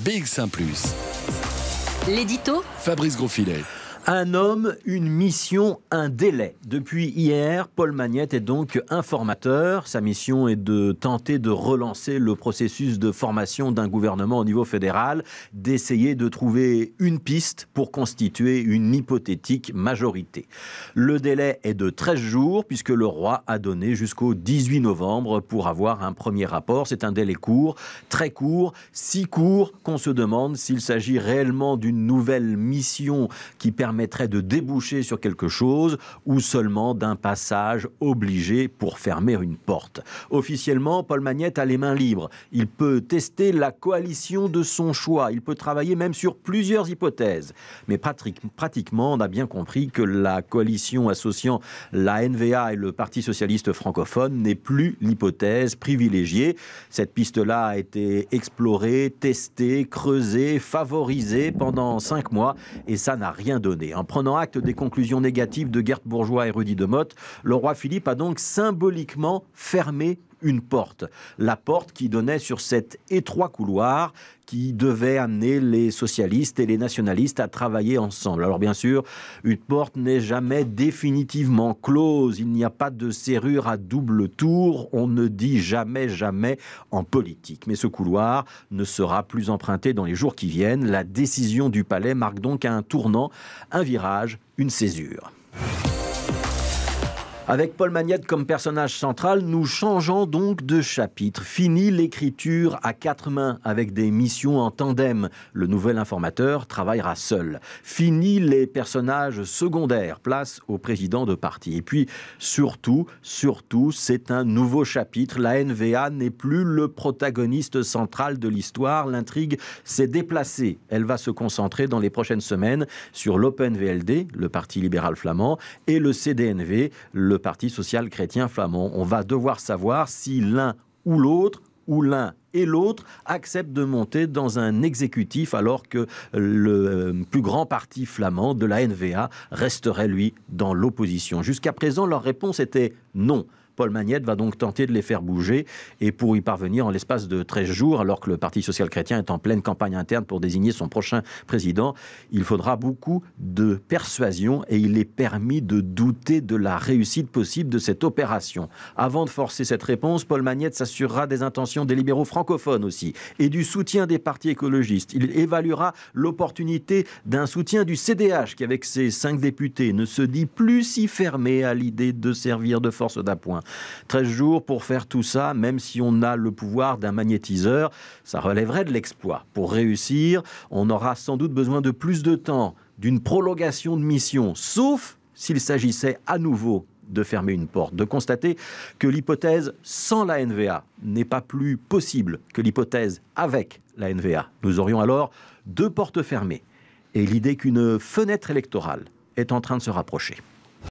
Big Saint Plus L'édito Fabrice Grosfilet. Un homme, une mission, un délai. Depuis hier, Paul Magnette est donc informateur. Sa mission est de tenter de relancer le processus de formation d'un gouvernement au niveau fédéral, d'essayer de trouver une piste pour constituer une hypothétique majorité. Le délai est de 13 jours puisque le roi a donné jusqu'au 18 novembre pour avoir un premier rapport. C'est un délai court, très court, si court qu'on se demande s'il s'agit réellement d'une nouvelle mission qui permet permettrait de déboucher sur quelque chose ou seulement d'un passage obligé pour fermer une porte. Officiellement, Paul Magnette a les mains libres. Il peut tester la coalition de son choix. Il peut travailler même sur plusieurs hypothèses. Mais pratiquement, on a bien compris que la coalition associant la NVA et le Parti socialiste francophone n'est plus l'hypothèse privilégiée. Cette piste-là a été explorée, testée, creusée, favorisée pendant cinq mois et ça n'a rien donné. En prenant acte des conclusions négatives de Gert Bourgeois et Rudy motte, le roi Philippe a donc symboliquement fermé une porte. La porte qui donnait sur cet étroit couloir qui devait amener les socialistes et les nationalistes à travailler ensemble. Alors bien sûr, une porte n'est jamais définitivement close, il n'y a pas de serrure à double tour, on ne dit jamais jamais en politique. Mais ce couloir ne sera plus emprunté dans les jours qui viennent. La décision du palais marque donc un tournant, un virage, une césure. Avec Paul Magnette comme personnage central, nous changeons donc de chapitre. Fini l'écriture à quatre mains avec des missions en tandem. Le nouvel informateur travaillera seul. Fini les personnages secondaires, place au président de parti. Et puis surtout, surtout, c'est un nouveau chapitre. La NVA n'est plus le protagoniste central de l'histoire. L'intrigue s'est déplacée. Elle va se concentrer dans les prochaines semaines sur l'OpenVLD, le Parti libéral flamand, et le CDNV, le le Parti social chrétien flamand. On va devoir savoir si l'un ou l'autre ou l'un et l'autre acceptent de monter dans un exécutif alors que le euh, plus grand parti flamand de la NVA resterait lui dans l'opposition. Jusqu'à présent, leur réponse était non. Paul Magnette va donc tenter de les faire bouger et pour y parvenir en l'espace de 13 jours, alors que le Parti social-chrétien est en pleine campagne interne pour désigner son prochain président, il faudra beaucoup de persuasion et il est permis de douter de la réussite possible de cette opération. Avant de forcer cette réponse, Paul Magnette s'assurera des intentions des libéraux francophones aussi et du soutien des partis écologistes. Il évaluera l'opportunité d'un soutien du CDH qui, avec ses cinq députés, ne se dit plus si fermé à l'idée de servir de force d'appoint. 13 jours pour faire tout ça, même si on a le pouvoir d'un magnétiseur, ça relèverait de l'exploit. Pour réussir, on aura sans doute besoin de plus de temps, d'une prolongation de mission, sauf s'il s'agissait à nouveau de fermer une porte, de constater que l'hypothèse sans la NVA n'est pas plus possible que l'hypothèse avec la NVA. Nous aurions alors deux portes fermées et l'idée qu'une fenêtre électorale est en train de se rapprocher.